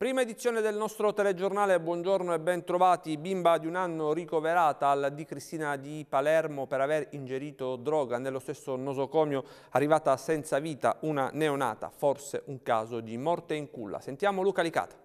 Prima edizione del nostro telegiornale, buongiorno e bentrovati, Bimba di un anno ricoverata al Di Cristina di Palermo per aver ingerito droga nello stesso nosocomio, arrivata senza vita una neonata, forse un caso di morte in culla. Sentiamo Luca Licata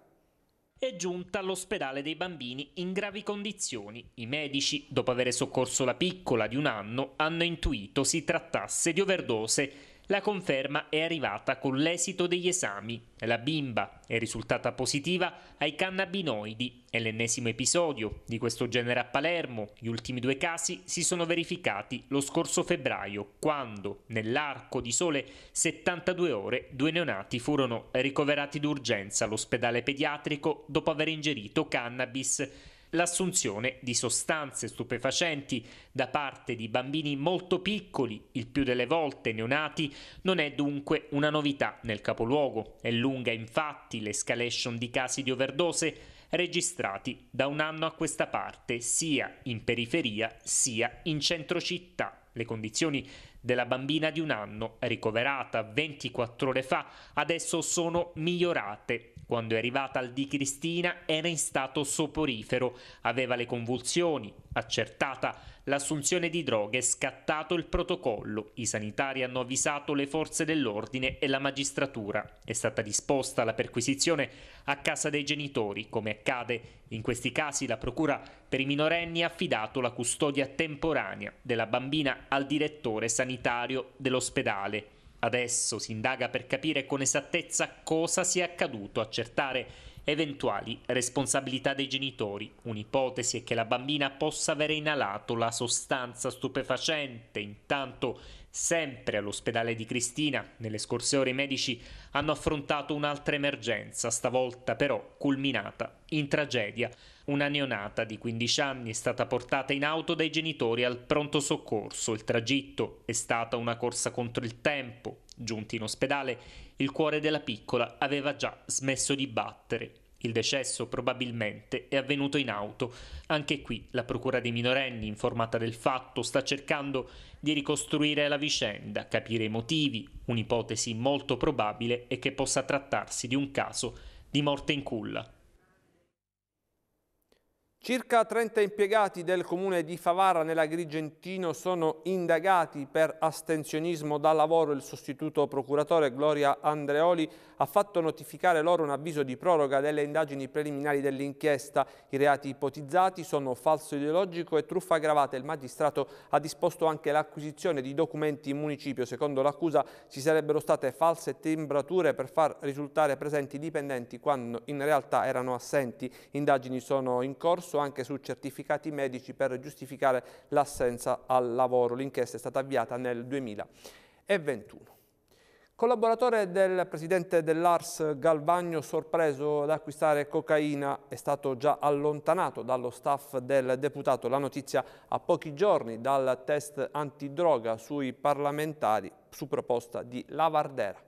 è giunta all'ospedale dei bambini in gravi condizioni. I medici, dopo aver soccorso la piccola di un anno, hanno intuito si trattasse di overdose la conferma è arrivata con l'esito degli esami. La bimba è risultata positiva ai cannabinoidi. È l'ennesimo episodio di questo genere a Palermo. Gli ultimi due casi si sono verificati lo scorso febbraio, quando, nell'arco di sole 72 ore, due neonati furono ricoverati d'urgenza all'ospedale pediatrico dopo aver ingerito cannabis l'assunzione di sostanze stupefacenti da parte di bambini molto piccoli, il più delle volte neonati, non è dunque una novità nel capoluogo. È lunga infatti l'escalation di casi di overdose registrati da un anno a questa parte, sia in periferia sia in centro città. Le condizioni della bambina di un anno, ricoverata 24 ore fa, adesso sono migliorate. Quando è arrivata al di Cristina era in stato soporifero, aveva le convulsioni, accertata l'assunzione di droghe è scattato il protocollo, i sanitari hanno avvisato le forze dell'ordine e la magistratura. È stata disposta la perquisizione a casa dei genitori, come accade in questi casi la procura per i minorenni ha affidato la custodia temporanea della bambina al direttore sanitario dell'ospedale. Adesso si indaga per capire con esattezza cosa sia accaduto, accertare Eventuali responsabilità dei genitori. Un'ipotesi è che la bambina possa avere inalato la sostanza stupefacente. Intanto, sempre all'ospedale di Cristina, nelle scorse ore i medici hanno affrontato un'altra emergenza, stavolta però culminata in tragedia. Una neonata di 15 anni è stata portata in auto dai genitori al pronto soccorso. Il tragitto è stata una corsa contro il tempo, Giunti in ospedale, il cuore della piccola aveva già smesso di battere. Il decesso probabilmente è avvenuto in auto. Anche qui la Procura dei minorenni, informata del fatto, sta cercando di ricostruire la vicenda, capire i motivi. Un'ipotesi molto probabile è che possa trattarsi di un caso di morte in culla. Circa 30 impiegati del comune di Favara nell'Agrigentino sono indagati per astensionismo da lavoro. Il sostituto procuratore Gloria Andreoli ha fatto notificare loro un avviso di proroga delle indagini preliminari dell'inchiesta. I reati ipotizzati sono falso ideologico e truffa aggravata. Il magistrato ha disposto anche l'acquisizione di documenti in municipio. Secondo l'accusa ci sarebbero state false timbrature per far risultare presenti i dipendenti quando in realtà erano assenti. Indagini sono in corso basso anche su certificati medici per giustificare l'assenza al lavoro. L'inchiesta è stata avviata nel 2021. Collaboratore del presidente dell'ARS Galvagno, sorpreso ad acquistare cocaina, è stato già allontanato dallo staff del deputato. La notizia a pochi giorni dal test antidroga sui parlamentari su proposta di Lavardera.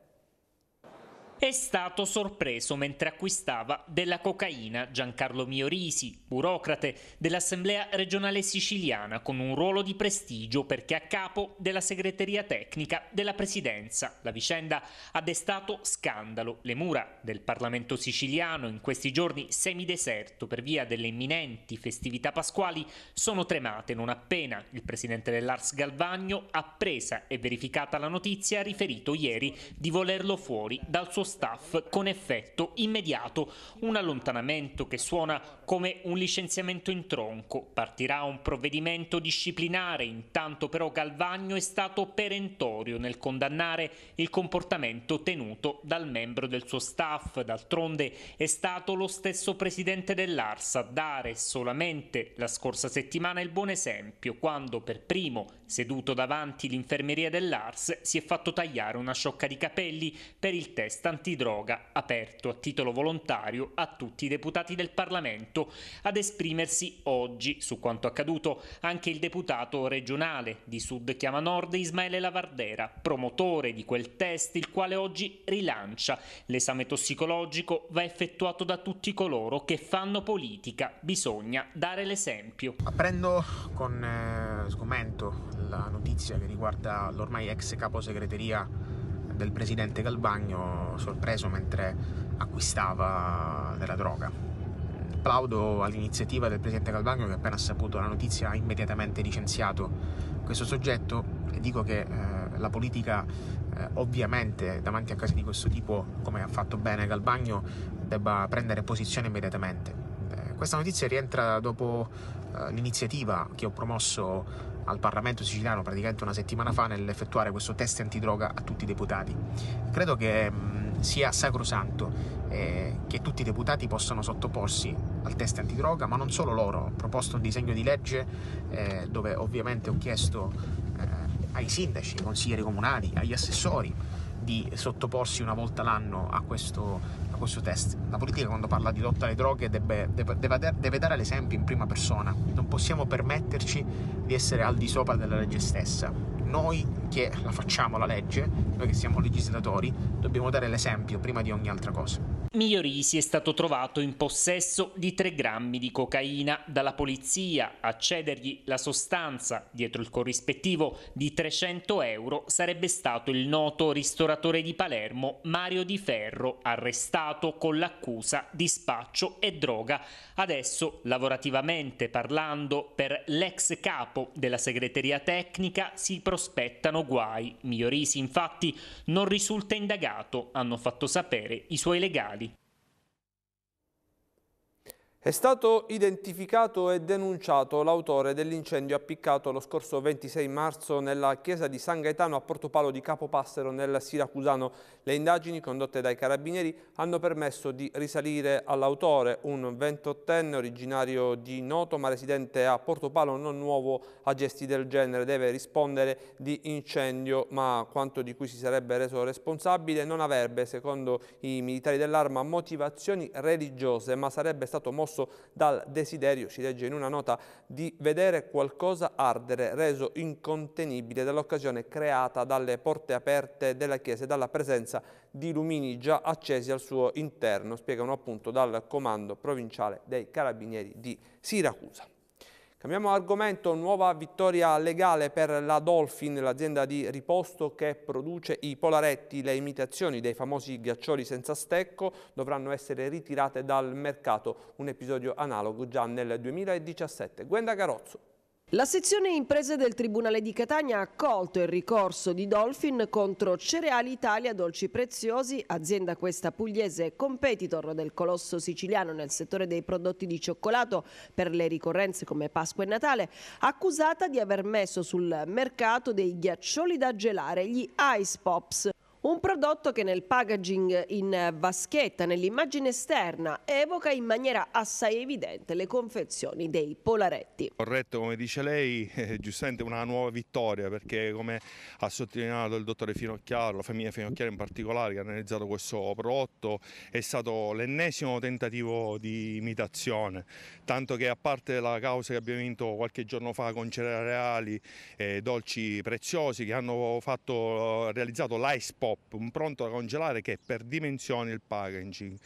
È stato sorpreso mentre acquistava della cocaina Giancarlo Miorisi, burocrate dell'Assemblea regionale siciliana con un ruolo di prestigio perché a capo della segreteria tecnica della presidenza. La vicenda ha destato scandalo. Le mura del Parlamento siciliano in questi giorni semideserto per via delle imminenti festività pasquali sono tremate non appena il presidente dell'Ars Galvagno, appresa e verificata la notizia, ha riferito ieri di volerlo fuori dal suo staff con effetto immediato, un allontanamento che suona come un licenziamento in tronco. Partirà un provvedimento disciplinare, intanto però Galvagno è stato perentorio nel condannare il comportamento tenuto dal membro del suo staff. D'altronde è stato lo stesso presidente dell'Arsa a dare solamente la scorsa settimana il buon esempio quando per primo, seduto davanti l'infermeria dell'Ars, si è fatto tagliare una sciocca di capelli per il test anticorpo antidroga, aperto a titolo volontario a tutti i deputati del Parlamento. Ad esprimersi oggi su quanto accaduto anche il deputato regionale di Sud Chiama Nord Ismaele Lavardera, promotore di quel test il quale oggi rilancia. L'esame tossicologico va effettuato da tutti coloro che fanno politica, bisogna dare l'esempio. Apprendo con eh, sgomento la notizia che riguarda l'ormai ex caposegreteria del presidente Calvagno sorpreso mentre acquistava della droga. Applaudo all'iniziativa del presidente Calvagno che appena ha saputo la notizia ha immediatamente licenziato questo soggetto e dico che eh, la politica eh, ovviamente davanti a casi di questo tipo, come ha fatto bene Calvagno, debba prendere posizione immediatamente. Eh, questa notizia rientra dopo eh, l'iniziativa che ho promosso al Parlamento siciliano praticamente una settimana fa nell'effettuare questo test antidroga a tutti i deputati. Credo che mh, sia sacrosanto eh, che tutti i deputati possano sottoporsi al test antidroga, ma non solo loro. Ho proposto un disegno di legge eh, dove ovviamente ho chiesto eh, ai sindaci, ai consiglieri comunali, agli assessori di sottoporsi una volta l'anno a questo questo test. La politica quando parla di lotta alle droghe deve, deve, deve, dare l'esempio in prima persona. Non possiamo permetterci di essere al di sopra della legge stessa. Noi che la facciamo la legge, noi che siamo legislatori, dobbiamo dare l'esempio prima di ogni altra cosa. Migliorisi è stato trovato in possesso di 3 grammi di cocaina dalla polizia. A cedergli la sostanza, dietro il corrispettivo di 300 euro, sarebbe stato il noto ristoratore di Palermo Mario Di Ferro, arrestato con l'accusa di spaccio e droga. Adesso, lavorativamente parlando, per l'ex capo della segreteria tecnica si prospettano guai. Migliorisi, infatti, non risulta indagato, hanno fatto sapere i suoi legali. È stato identificato e denunciato l'autore dell'incendio appiccato lo scorso 26 marzo nella chiesa di San Gaetano a Porto Palo di Capopassero nel Siracusano. Le indagini condotte dai carabinieri hanno permesso di risalire all'autore, un 28enne originario di Noto ma residente a Porto Palo, non nuovo a gesti del genere. Deve rispondere di incendio ma quanto di cui si sarebbe reso responsabile non avrebbe, secondo i militari dell'arma, motivazioni religiose ma sarebbe stato mosso scosso dal desiderio, si legge in una nota, di vedere qualcosa ardere, reso incontenibile dall'occasione creata dalle porte aperte della chiesa e dalla presenza di lumini già accesi al suo interno, spiegano appunto dal comando provinciale dei carabinieri di Siracusa. Cambiamo argomento, nuova vittoria legale per la Dolphin, l'azienda di riposto che produce i polaretti. Le imitazioni dei famosi ghiaccioli senza stecco dovranno essere ritirate dal mercato, un episodio analogo già nel 2017. Gwenda Carozzo. La sezione imprese del Tribunale di Catania ha accolto il ricorso di Dolphin contro Cereali Italia Dolci Preziosi, azienda questa pugliese competitor del colosso siciliano nel settore dei prodotti di cioccolato per le ricorrenze come Pasqua e Natale, accusata di aver messo sul mercato dei ghiaccioli da gelare, gli Ice Pops, un prodotto che nel packaging in eh, vaschetta, nell'immagine esterna, evoca in maniera assai evidente le confezioni dei Polaretti. Corretto, come dice lei, eh, giustamente una nuova vittoria perché come ha sottolineato il dottore Finocchiaro, la famiglia Finocchiaro in particolare che ha analizzato questo prodotto, è stato l'ennesimo tentativo di imitazione, tanto che a parte la causa che abbiamo vinto qualche giorno fa con cereali e eh, dolci preziosi che hanno fatto, realizzato l'Ice pop, un pronto da congelare che per dimensioni il packaging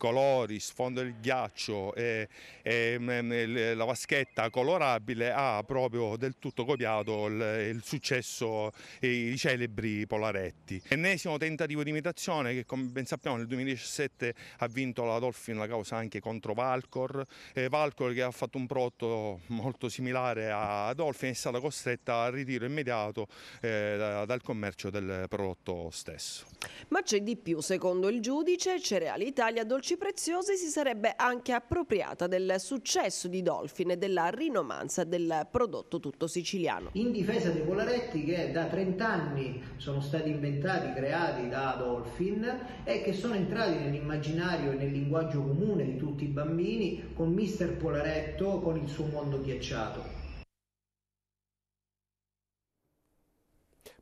colori, sfondo del ghiaccio e, e mm, mm, la vaschetta colorabile ha proprio del tutto copiato il, il successo, dei celebri Polaretti. Ennesimo tentativo di imitazione che come ben sappiamo nel 2017 ha vinto la Dolphin la causa anche contro Valcor, eh, Valcor che ha fatto un prodotto molto similare a Dolphin è stata costretta al ritiro immediato eh, dal commercio del prodotto stesso. Ma c'è di più, secondo il giudice, Cereali Italia Dolce Noci Preziose si sarebbe anche appropriata del successo di Dolphin e della rinomanza del prodotto tutto siciliano. In difesa dei Polaretti che da 30 anni sono stati inventati, creati da Dolphin e che sono entrati nell'immaginario e nel linguaggio comune di tutti i bambini con Mister Polaretto, con il suo mondo ghiacciato.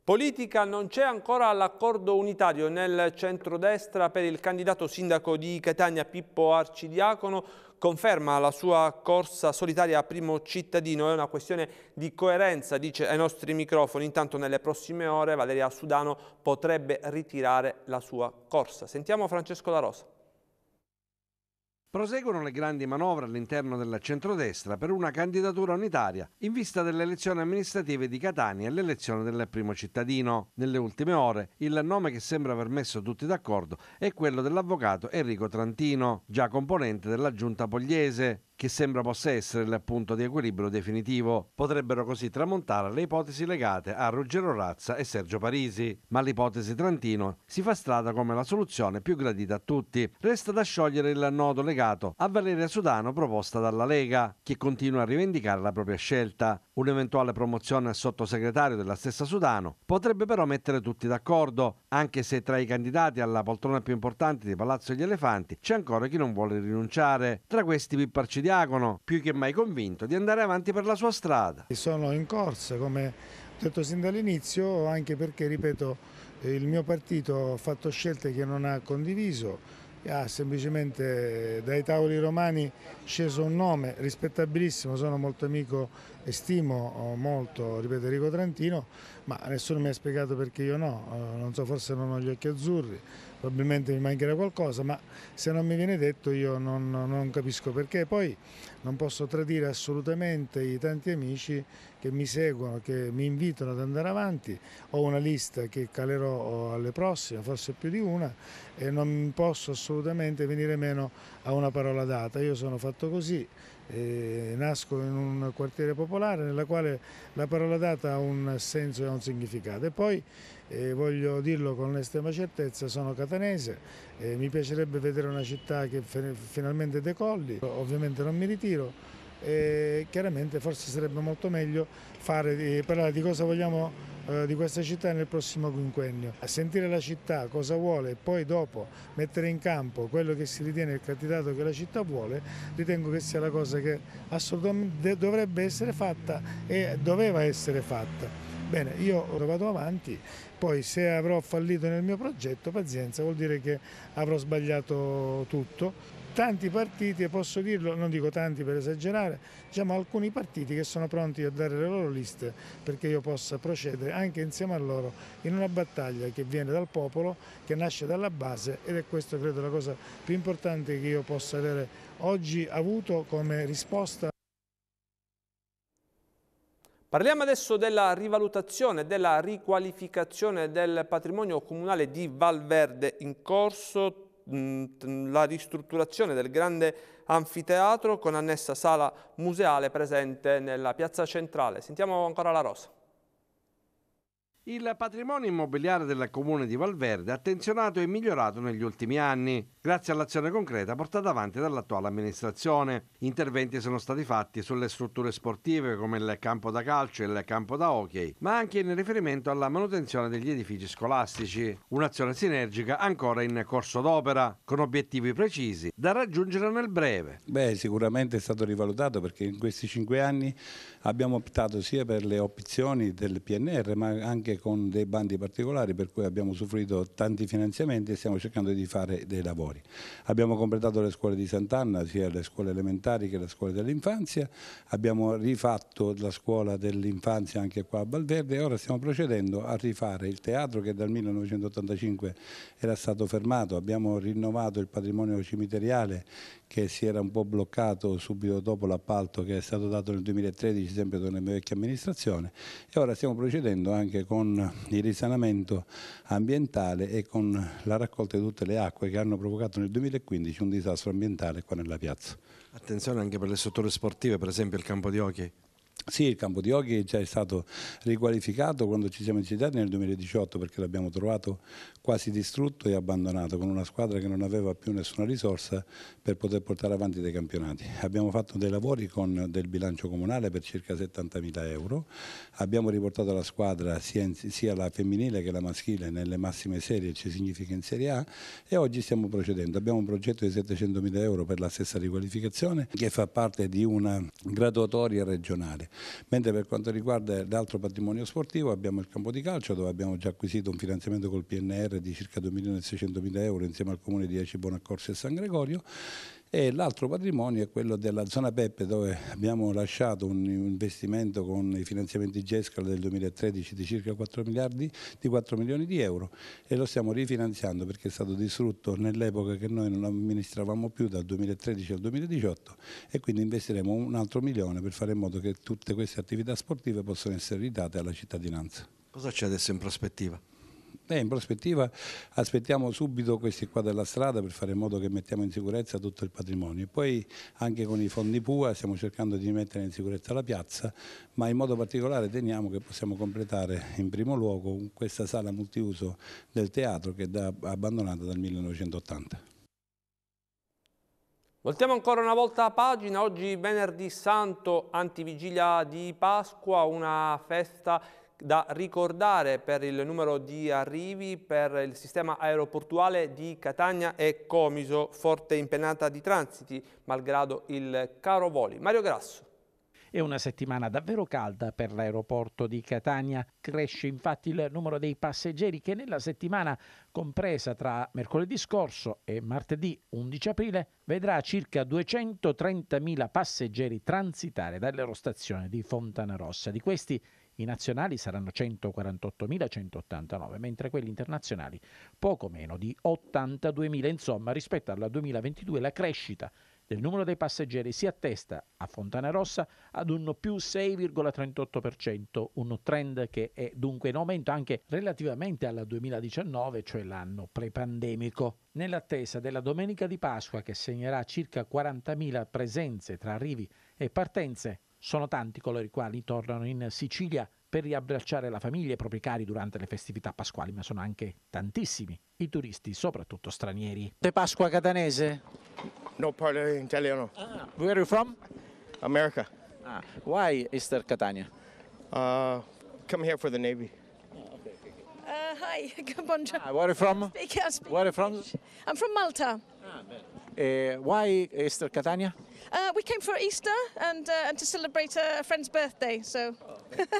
Politica non c'è ancora l'accordo unitario nel centrodestra per il candidato sindaco di Catania Pippo Arcidiacono conferma la sua corsa solitaria a primo cittadino, è una questione di coerenza, dice ai nostri microfoni, intanto nelle prossime ore Valeria Sudano potrebbe ritirare la sua corsa. Sentiamo Francesco La Rosa. Proseguono le grandi manovre all'interno della centrodestra per una candidatura unitaria in vista delle elezioni amministrative di Catania e l'elezione del primo cittadino. Nelle ultime ore il nome che sembra aver messo tutti d'accordo è quello dell'avvocato Enrico Trantino, già componente della giunta pogliese che sembra possa essere il punto di equilibrio definitivo. Potrebbero così tramontare le ipotesi legate a Ruggero Razza e Sergio Parisi, ma l'ipotesi Trantino si fa strada come la soluzione più gradita a tutti. Resta da sciogliere il nodo legato a Valeria Sudano proposta dalla Lega, che continua a rivendicare la propria scelta. Un'eventuale promozione a sottosegretario della stessa Sudano potrebbe però mettere tutti d'accordo, anche se tra i candidati alla poltrona più importante di Palazzo degli Elefanti c'è ancora chi non vuole rinunciare. Tra questi Pipparcidiano Diacono, più che mai convinto di andare avanti per la sua strada. Sono in corsa, come ho detto sin dall'inizio, anche perché, ripeto, il mio partito ha fatto scelte che non ha condiviso, ha semplicemente dai tavoli romani sceso un nome rispettabilissimo, sono molto amico e stimo eh, molto, ripeto, Enrico Trantino, ma nessuno mi ha spiegato perché io no, eh, non so, forse non ho gli occhi azzurri probabilmente mi mancherà qualcosa, ma se non mi viene detto io non, non capisco perché. Poi non posso tradire assolutamente i tanti amici che mi seguono, che mi invitano ad andare avanti, ho una lista che calerò oh, alle prossime, forse più di una, e non posso assolutamente venire meno a una parola data. Io sono fatto così, eh, nasco in un quartiere popolare nella quale la parola data ha un senso e un significato. E poi, eh, voglio dirlo con estrema certezza, sono catanese, eh, mi piacerebbe vedere una città che finalmente decolli, ovviamente non mi ritiro, E chiaramente forse sarebbe molto meglio fare, parlare di cosa vogliamo eh, di questa città nel prossimo quinquennio. Sentire la città cosa vuole e poi dopo mettere in campo quello che si ritiene il candidato che la città vuole, ritengo che sia la cosa che assolutamente dovrebbe essere fatta e doveva essere fatta. Bene, io vado avanti, poi se avrò fallito nel mio progetto, pazienza, vuol dire che avrò sbagliato tutto. Tanti partiti, posso dirlo, non dico tanti per esagerare, diciamo alcuni partiti che sono pronti a dare le loro liste perché io possa procedere anche insieme a loro in una battaglia che viene dal popolo, che nasce dalla base ed è questa credo la cosa più importante che io possa avere oggi avuto come risposta. Parliamo adesso della rivalutazione, della riqualificazione del patrimonio comunale di Valverde in corso la ristrutturazione del grande anfiteatro con annessa sala museale presente nella piazza centrale. Sentiamo ancora la rosa. Il patrimonio immobiliare del comune di Valverde, attenzionato e migliorato negli ultimi anni grazie all'azione concreta portata avanti dall'attuale amministrazione. Interventi sono stati fatti sulle strutture sportive come il campo da calcio e il campo da hockey, ma anche in riferimento alla manutenzione degli edifici scolastici, un'azione sinergica ancora in corso d'opera, con obiettivi precisi da raggiungere nel breve. Beh, sicuramente è stato rivalutato perché in questi cinque anni abbiamo optato sia per le opzioni del PNR ma anche con dei bandi particolari per cui abbiamo usufruito tanti finanziamenti e stiamo cercando di fare dei lavori scuole. Abbiamo completato le scuole di Sant'Anna, sia le scuole elementari che le scuole dell'infanzia, abbiamo rifatto la scuola dell'infanzia anche qua a Valverde e ora stiamo procedendo a rifare il teatro che dal 1985 era stato fermato, abbiamo rinnovato il patrimonio cimiteriale che si era un po' bloccato subito dopo l'appalto che è stato dato nel 2013 sempre dalla mia vecchia amministrazione e ora stiamo procedendo anche con il risanamento ambientale e con la raccolta di tutte le acque che hanno provocato nel 2015 un disastro ambientale qua nella piazza. Attenzione anche per le strutture sportive, per esempio il campo di hockey. Sì, il campo di hockey già è stato riqualificato quando ci siamo incitati nel 2018 perché l'abbiamo trovato quasi distrutto e abbandonato con una squadra che non aveva più nessuna risorsa per poter portare avanti dei campionati. Abbiamo fatto dei lavori con del bilancio comunale per circa 70.000 euro, abbiamo riportato la squadra sia, in, sia, la femminile che la maschile nelle massime serie, ci significa in Serie A e oggi stiamo procedendo. Abbiamo un progetto di 700.000 euro per la stessa riqualificazione che fa parte di una graduatoria regionale. Mentre per quanto riguarda l'altro patrimonio sportivo abbiamo il campo di calcio dove abbiamo già acquisito un finanziamento col PNR di circa 2.600.000 euro insieme al comune di Eci Bonaccorsi e San Gregorio e l'altro patrimonio è quello della zona Peppe dove abbiamo lasciato un investimento con i finanziamenti GESCAL del 2013 di circa 4 miliardi di 4 milioni di euro e lo stiamo rifinanziando perché è stato distrutto nell'epoca che noi non amministravamo più dal 2013 al 2018 e quindi investiremo un altro milione per fare in modo che tutte queste attività sportive possano essere ridate alla cittadinanza. Cosa c'è adesso in prospettiva? E in prospettiva aspettiamo subito questi qua della strada per fare in modo che mettiamo in sicurezza tutto il patrimonio. E poi anche con i fondi PUA stiamo cercando di mettere in sicurezza la piazza, ma in modo particolare teniamo che possiamo completare in primo luogo questa sala multiuso del teatro che è da, abbandonata dal 1980. Voltiamo ancora una volta a pagina, oggi venerdì santo, antivigilia di Pasqua, una festa da ricordare per il numero di arrivi per il sistema aeroportuale di Catania e Comiso, forte impennata di transiti, malgrado il caro voli. Mario Grasso. È una settimana davvero calda per l'aeroporto di Catania. Cresce infatti il numero dei passeggeri che nella settimana compresa tra mercoledì scorso e martedì 11 aprile vedrà circa 230.000 passeggeri transitare dall'aerostazione di Fontana Rossa. Di questi i nazionali saranno 148.189, mentre quelli internazionali poco meno di 82.000. Insomma, rispetto alla 2022 la crescita del numero dei passeggeri si attesta a Fontana Rossa ad un più 6,38%, un trend che è dunque in aumento anche relativamente alla 2019, cioè l'anno prepandemico. Nell'attesa della domenica di Pasqua che segnerà circa 40.000 presenze tra arrivi e partenze, sono tanti coloro i quali tornano in Sicilia per riabbracciare la famiglia e i propri cari durante le festività pasquali, ma sono anche tantissimi i turisti, soprattutto stranieri. De Pasqua catanese? No, parlo in italiano. Ah, where are you from? America. Ah, why Easter Catania? Uh, come here for the Navy. Uh, hi, buongiorno. Ah, where are you from? I speak, I uh, speak where are you from? I'm from Malta. Ah, Uh, why Easter Catania? Uh, we came for Easter and, uh, and to celebrate a friend's birthday, so.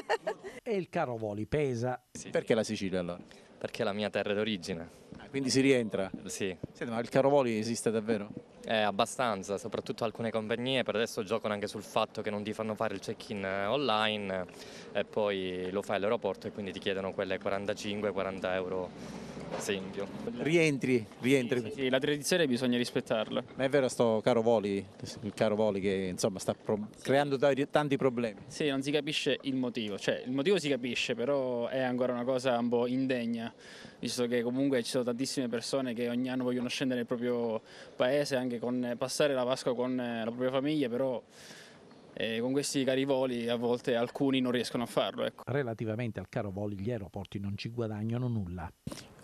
e il caro voli pesa. Sì. Perché la Sicilia allora? Perché è la mia terra d'origine. Ah, quindi si rientra? Sì. Senti, ma il caro voli esiste davvero? Eh, abbastanza, soprattutto alcune compagnie per adesso giocano anche sul fatto che non ti fanno fare il check-in eh, online e poi lo fai all'aeroporto e quindi ti chiedono quelle 45-40 euro esempio. Rientri, rientri. Sì, sì, sì, la tradizione bisogna rispettarla. Ma è vero sto caro Voli, il caro Voli che insomma sta pro creando tanti problemi. Sì, non si capisce il motivo, cioè il motivo si capisce, però è ancora una cosa un po' indegna, visto che comunque ci sono tantissime persone che ogni anno vogliono scendere nel proprio paese, anche con passare la Pasqua con eh, la propria famiglia, però e eh, con questi cari voli a volte alcuni non riescono a farlo. Ecco. Relativamente al caro voli gli aeroporti non ci guadagnano nulla.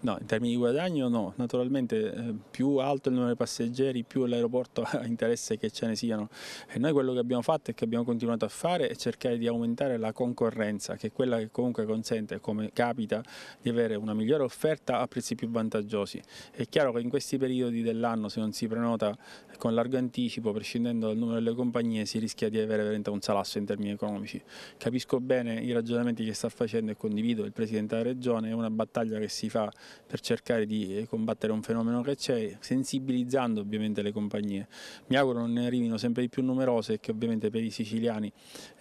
No, in termini di guadagno no, naturalmente eh, più alto il numero di passeggeri, più l'aeroporto ha interesse che ce ne siano. E noi quello che abbiamo fatto e che abbiamo continuato a fare è cercare di aumentare la concorrenza, che è quella che comunque consente, come capita, di avere una migliore offerta a prezzi più vantaggiosi. È chiaro che in questi periodi dell'anno, se non si prenota con largo anticipo, prescindendo dal numero delle compagnie, si rischia di avere veramente un salasso in termini economici. Capisco bene i ragionamenti che sta facendo e condivido il Presidente della Regione, è una battaglia che si fa per cercare di eh, combattere un fenomeno che c'è, sensibilizzando ovviamente le compagnie. Mi auguro non ne arrivino sempre di più numerose e che ovviamente per i siciliani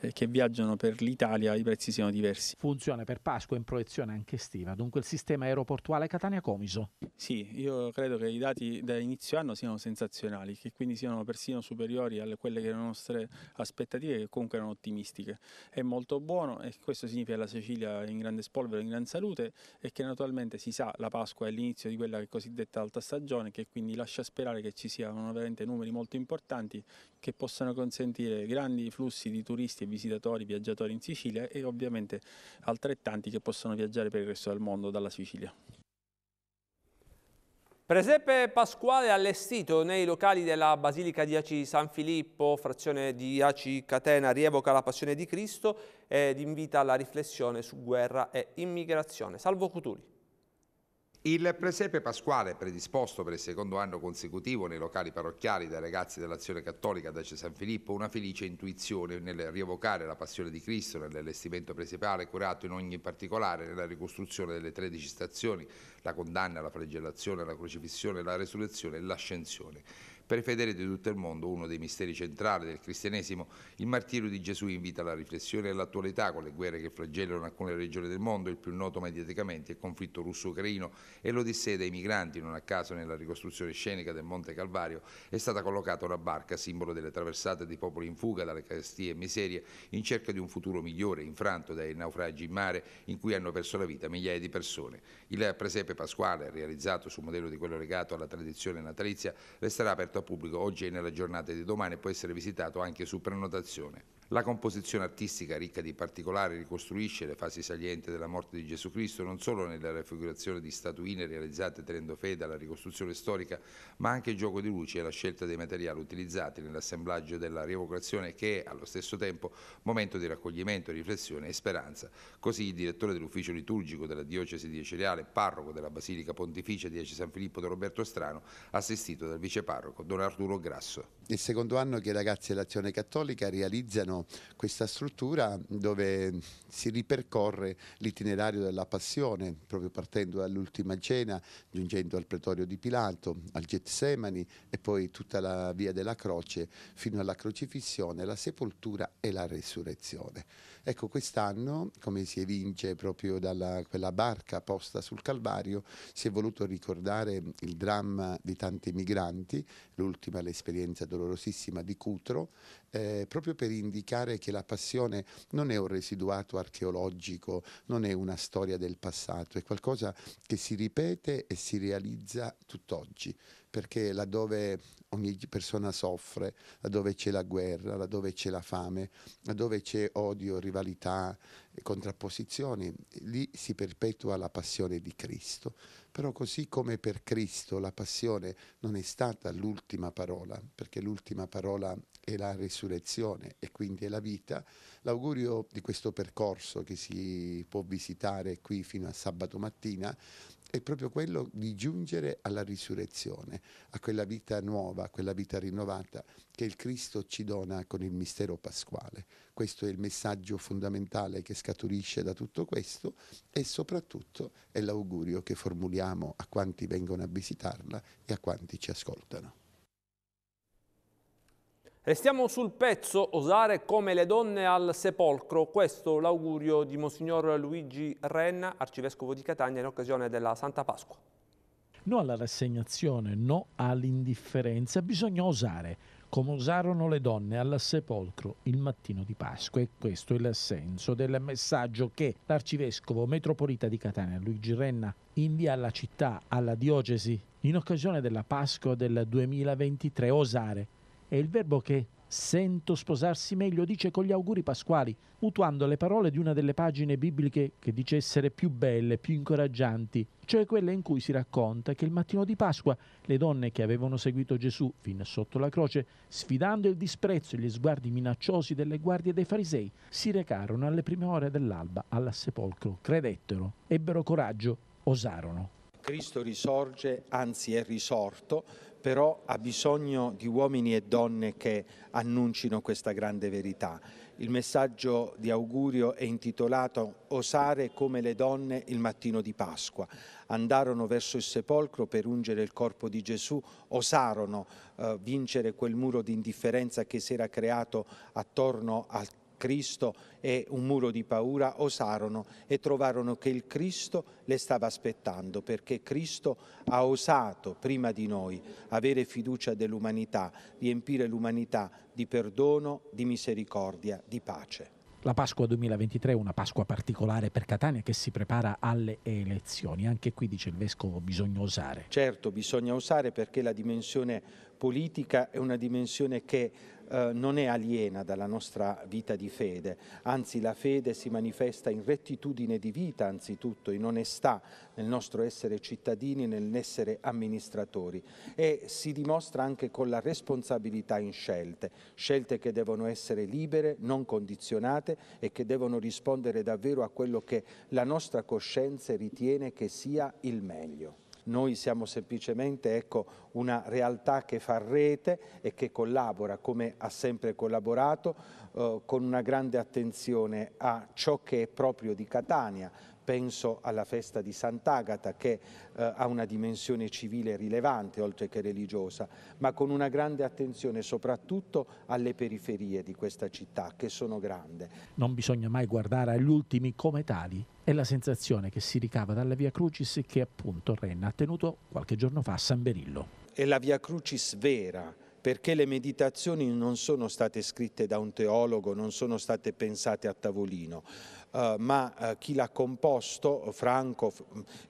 eh, che viaggiano per l'Italia i prezzi siano diversi. Funziona per Pasqua in proiezione anche estiva, dunque il sistema aeroportuale Catania-Comiso. Sì, io credo che i dati da inizio anno siano sensazionali, che quindi siano persino superiori a quelle che erano le nostre aspettative, che comunque erano ottimistiche. È molto buono e questo significa che la Sicilia è in grande spolvero, in gran salute e che naturalmente si sa la Pasqua è l'inizio di quella cosiddetta alta stagione che quindi lascia sperare che ci siano veramente numeri molto importanti che possano consentire grandi flussi di turisti e visitatori, viaggiatori in Sicilia e ovviamente altrettanti che possano viaggiare per il resto del mondo dalla Sicilia. Presepe pasquale allestito nei locali della Basilica di Aci San Filippo, frazione di Aci Catena, rievoca la passione di Cristo ed invita alla riflessione su guerra e immigrazione. Salvo Cutuli. Il presepe pasquale, predisposto per il secondo anno consecutivo nei locali parrocchiali dai ragazzi dell'Azione Cattolica da San Filippo, una felice intuizione nel rievocare la passione di Cristo nell'allestimento presepale curato in ogni particolare nella ricostruzione delle tredici stazioni, la condanna, la flagellazione, la crocifissione, la resurrezione e l'ascensione. Per i fedeli di tutto il mondo, uno dei misteri centrali del cristianesimo, il martirio di Gesù invita alla riflessione e all'attualità con le guerre che flagellano alcune regioni del mondo, il più noto mediaticamente è il conflitto russo-ucraino e l'odissea dei migranti, non a caso nella ricostruzione scenica del Monte Calvario, è stata collocata una barca, simbolo delle traversate dei popoli in fuga dalle carestie e miserie, in cerca di un futuro migliore, infranto dai naufragi in mare in cui hanno perso la vita migliaia di persone. Il presepe pasquale, realizzato sul modello di quello legato alla tradizione natalizia, resterà aperto carta pubblica oggi e nella giornata di domani e può essere visitato anche su prenotazione. La composizione artistica, ricca di particolari, ricostruisce le fasi salienti della morte di Gesù Cristo non solo nella raffigurazione di statuine realizzate tenendo fede alla ricostruzione storica, ma anche il gioco di luce e la scelta dei materiali utilizzati nell'assemblaggio della rievocazione che è allo stesso tempo momento di raccoglimento, riflessione e speranza. Così il direttore dell'ufficio liturgico della diocesi di Eceriale, parroco della Basilica Pontificia di Ece San Filippo Don Roberto Strano, assistito dal viceparroco Don Arturo Grasso. Il secondo anno che i ragazzi dell'Azione Cattolica realizzano creano questa struttura dove si ripercorre l'itinerario della passione, proprio partendo dall'ultima cena, giungendo al pretorio di Pilato, al Getsemani e poi tutta la via della croce fino alla crocifissione, la sepoltura e la resurrezione. Ecco, quest'anno, come si evince proprio da quella barca posta sul Calvario, si è voluto ricordare il dramma di tanti migranti, l'ultima l'esperienza dolorosissima di Cutro, eh, proprio per indicare che la passione non è un residuato archeologico, non è una storia del passato, è qualcosa che si ripete e si realizza tutt'oggi perché laddove ogni persona soffre, laddove c'è la guerra, laddove c'è la fame, laddove c'è odio, rivalità, e contrapposizioni, lì si perpetua la passione di Cristo. Però così come per Cristo la passione non è stata l'ultima parola, perché l'ultima parola è la risurrezione e quindi è la vita, l'augurio di questo percorso che si può visitare qui fino a sabato mattina è proprio quello di giungere alla risurrezione, a quella vita nuova, a quella vita rinnovata che il Cristo ci dona con il mistero pasquale. Questo è il messaggio fondamentale che scaturisce da tutto questo e soprattutto è l'augurio che formuliamo a quanti vengono a visitarla e a quanti ci ascoltano. Restiamo sul pezzo, osare come le donne al sepolcro, questo l'augurio di Monsignor Luigi Renna, arcivescovo di Catania, in occasione della Santa Pasqua. No alla rassegnazione, no all'indifferenza, bisogna osare, come osarono le donne al sepolcro il mattino di Pasqua e questo è il senso del messaggio che l'arcivescovo metropolita di Catania Luigi Renna invia alla città, alla diocesi, in occasione della Pasqua del 2023, osare è il verbo che sento sposarsi meglio dice con gli auguri pasquali, mutuando le parole di una delle pagine bibliche che dice essere più belle, più incoraggianti, cioè quella in cui si racconta che il mattino di Pasqua le donne che avevano seguito Gesù fin sotto la croce, sfidando il disprezzo e gli sguardi minacciosi delle guardie dei farisei, si recarono alle prime ore dell'alba al sepolcro, credettero, ebbero coraggio, osarono. Cristo risorge, anzi è risorto però ha bisogno di uomini e donne che annuncino questa grande verità. Il messaggio di augurio è intitolato Osare come le donne il mattino di Pasqua. Andarono verso il sepolcro per ungere il corpo di Gesù, osarono eh, vincere quel muro di indifferenza che si era creato attorno al Cristo e un muro di paura, osarono e trovarono che il Cristo le stava aspettando, perché Cristo ha osato prima di noi avere fiducia dell'umanità, riempire l'umanità di perdono, di misericordia, di pace. La Pasqua 2023 è una Pasqua particolare per Catania che si prepara alle elezioni. Anche qui, dice il Vescovo, bisogna osare. Certo, bisogna osare perché la dimensione politica è una dimensione che eh, non è aliena dalla nostra vita di fede, anzi la fede si manifesta in rettitudine di vita anzitutto, in onestà nel nostro essere cittadini, nell'essere amministratori e si dimostra anche con la responsabilità in scelte, scelte che devono essere libere, non condizionate e che devono rispondere davvero a quello che la nostra coscienza ritiene che sia il meglio. Noi siamo semplicemente ecco, una realtà che fa rete e che collabora come ha sempre collaborato eh, con una grande attenzione a ciò che è proprio di Catania, penso alla festa di Sant'Agata che eh, ha una dimensione civile rilevante oltre che religiosa, ma con una grande attenzione soprattutto alle periferie di questa città che sono grande. Non bisogna mai guardare agli ultimi come tali, è la sensazione che si ricava dalla Via Crucis che appunto Renna ha tenuto qualche giorno fa a San Berillo. È la Via Crucis vera, perché le meditazioni non sono state scritte da un teologo, non sono state pensate a tavolino, Uh, ma uh, chi l'ha composto, Franco,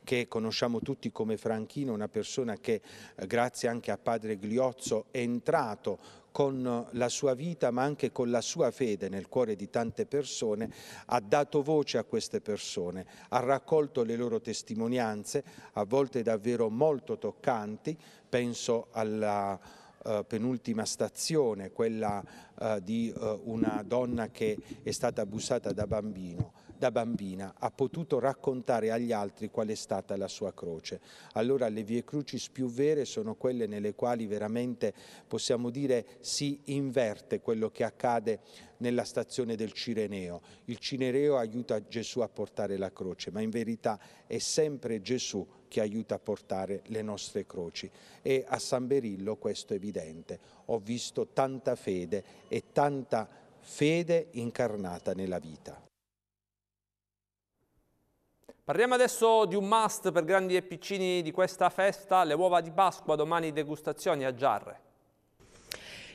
che conosciamo tutti come Franchino, una persona che eh, grazie anche a padre Gliozzo è entrato con la sua vita ma anche con la sua fede nel cuore di tante persone, ha dato voce a queste persone, ha raccolto le loro testimonianze, a volte davvero molto toccanti, penso alla eh, penultima stazione, quella eh, di eh, una donna che è stata abusata da bambino da bambina ha potuto raccontare agli altri qual è stata la sua croce. Allora le vie crucis più vere sono quelle nelle quali veramente possiamo dire si inverte quello che accade nella stazione del Cireneo. Il Cireneo aiuta Gesù a portare la croce, ma in verità è sempre Gesù che aiuta a portare le nostre croci. E a San Berillo questo è evidente. Ho visto tanta fede e tanta fede incarnata nella vita. Parliamo adesso di un must per grandi e piccini di questa festa, le uova di Pasqua, domani degustazioni a Giarre.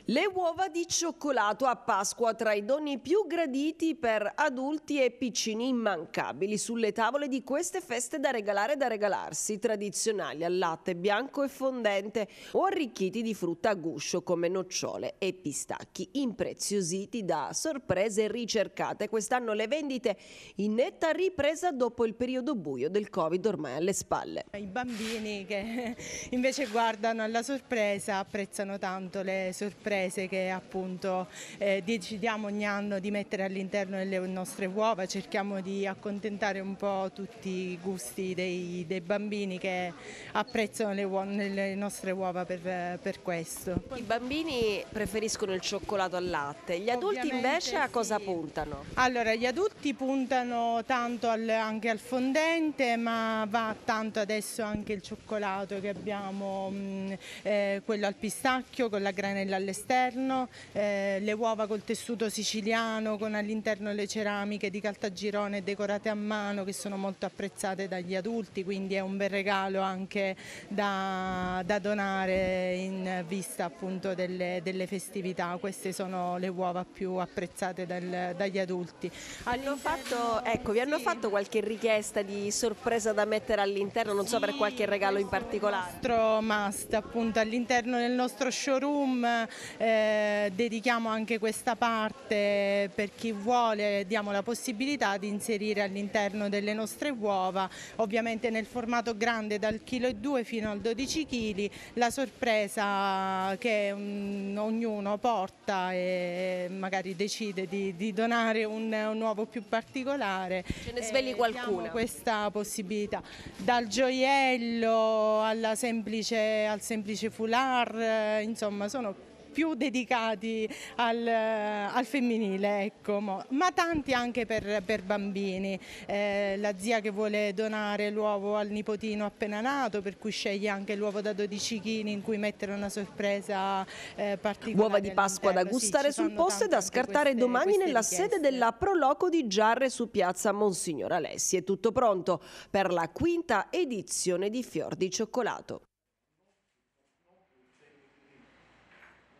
Le uova di cioccolato a Pasqua tra i doni più graditi per adulti e piccini immancabili sulle tavole di queste feste da regalare e da regalarsi, tradizionali al latte bianco e fondente o arricchiti di frutta a guscio come nocciole e pistacchi, impreziositi da sorprese ricercate. Quest'anno le vendite in netta ripresa dopo il periodo buio del Covid ormai alle spalle. I bambini che invece guardano alla sorpresa apprezzano tanto le sorprese imprese che appunto eh, decidiamo ogni anno di mettere all'interno delle nostre uova, cerchiamo di accontentare un po' tutti i gusti dei, dei bambini che apprezzano le, uova, le nostre uova per, per, questo. I bambini preferiscono il cioccolato al latte, gli adulti Ovviamente invece a cosa sì. puntano? Allora, gli adulti puntano tanto al, anche al fondente, ma va tanto adesso anche il cioccolato che abbiamo, mh, mm, eh, quello al pistacchio con la granella all'esterno all'esterno, eh, le uova col tessuto siciliano, con all'interno le ceramiche di Caltagirone decorate a mano che sono molto apprezzate dagli adulti, quindi è un bel regalo anche da, da donare in vista appunto delle, delle, festività. Queste sono le uova più apprezzate dal, dagli adulti. Hanno fatto, ecco, vi hanno sì. fatto qualche richiesta di sorpresa da mettere all'interno, non sì, so per qualche regalo in particolare? Il nostro must appunto all'interno del nostro showroom eh, dedichiamo anche questa parte per chi vuole, diamo la possibilità di inserire all'interno delle nostre uova, ovviamente nel formato grande dal chilo e 2 fino al 12 kg, la sorpresa che um, ognuno porta e magari decide di, di donare un, un, uovo più particolare. Ce ne svegli eh, qualcuno? Questa possibilità, dal gioiello alla semplice, al semplice foulard, eh, insomma sono più dedicati al, al femminile, ecco, ma tanti anche per, per bambini, eh, la zia che vuole donare l'uovo al nipotino appena nato, per cui sceglie anche l'uovo da 12 kg in cui mettere una sorpresa eh, particolare. Uova di Pasqua da gustare sì, sul posto e da scartare queste, domani queste nella sede della Proloco di Giarre su piazza Monsignor Alessi. È tutto pronto per la quinta edizione di Fior di Cioccolato.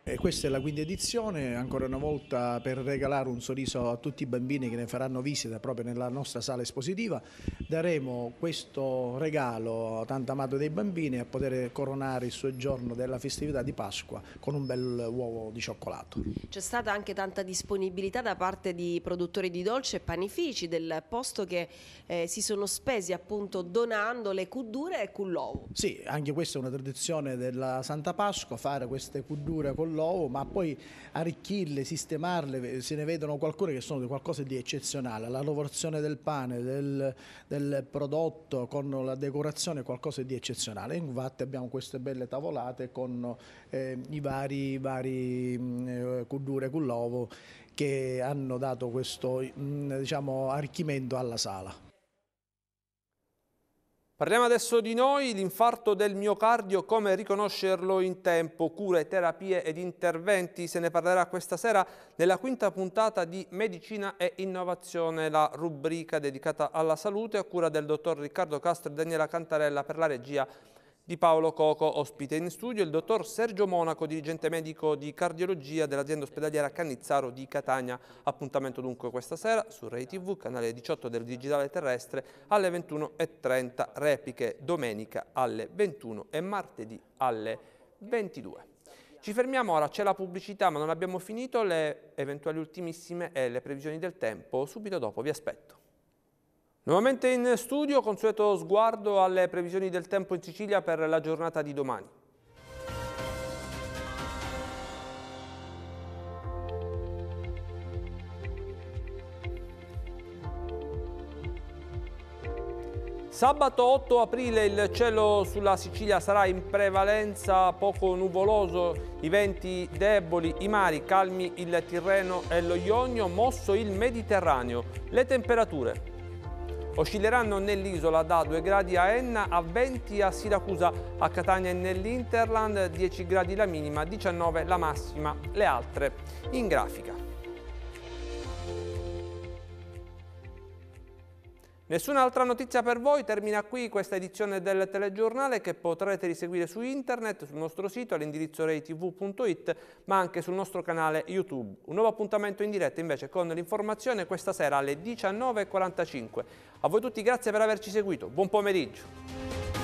E questa è la quinta edizione, ancora una volta per regalare un sorriso a tutti i bambini che ne faranno visita proprio nella nostra sala espositiva, daremo questo regalo tanto amato dai bambini a poter coronare il soggiorno della festività di Pasqua con un bel uovo di cioccolato. C'è stata anche tanta disponibilità da parte di produttori di dolce e panifici del posto che eh, si sono spesi appunto donando le cuddure e con cull'uovo. Sì, anche questa è una tradizione della Santa Pasqua, fare queste cuddure con l'uovo, ma poi arricchirle, sistemarle, se ne vedono qualcuno che sono qualcosa di eccezionale. La lavorazione del pane, del, del prodotto con la decorazione qualcosa di eccezionale. Infatti abbiamo queste belle tavolate con eh, i vari, vari mm, eh, cudure con l'uovo che hanno dato questo mm, diciamo, arricchimento alla sala. Parliamo adesso di noi, l'infarto del miocardio, come riconoscerlo in tempo, cure, terapie ed interventi. Se ne parlerà questa sera nella quinta puntata di Medicina e Innovazione, la rubrica dedicata alla salute a cura del dottor Riccardo Castro e Daniela Cantarella per la regia di Paolo Coco, ospite in studio, il dottor Sergio Monaco, dirigente medico di cardiologia dell'azienda ospedaliera Cannizzaro di Catania. Appuntamento dunque questa sera su Rai TV, canale 18 del Digitale Terrestre, alle 21.30, repliche domenica alle 21 e martedì alle 22. Ci fermiamo ora, c'è la pubblicità ma non abbiamo finito, le eventuali ultimissime e le previsioni del tempo subito dopo, vi aspetto. Nuovamente in studio, consueto sguardo alle previsioni del tempo in Sicilia per la giornata di domani. Sabato 8 aprile il cielo sulla Sicilia sarà in prevalenza poco nuvoloso, i venti deboli, i mari calmi, il Tirreno e lo Ionio, mosso il Mediterraneo. Le temperature Oscilleranno nell'isola da 2 gradi a Enna, a 20 a Siracusa, a Catania e nell'Interland, 10 gradi la minima, 19 la massima, le altre in grafica. Nessun'altra notizia per voi, termina qui questa edizione del telegiornale che potrete riseguire su internet, sul nostro sito all'indirizzo reitv.it ma anche sul nostro canale YouTube. Un nuovo appuntamento in diretta invece con l'informazione questa sera alle 19.45. A voi tutti grazie per averci seguito, buon pomeriggio!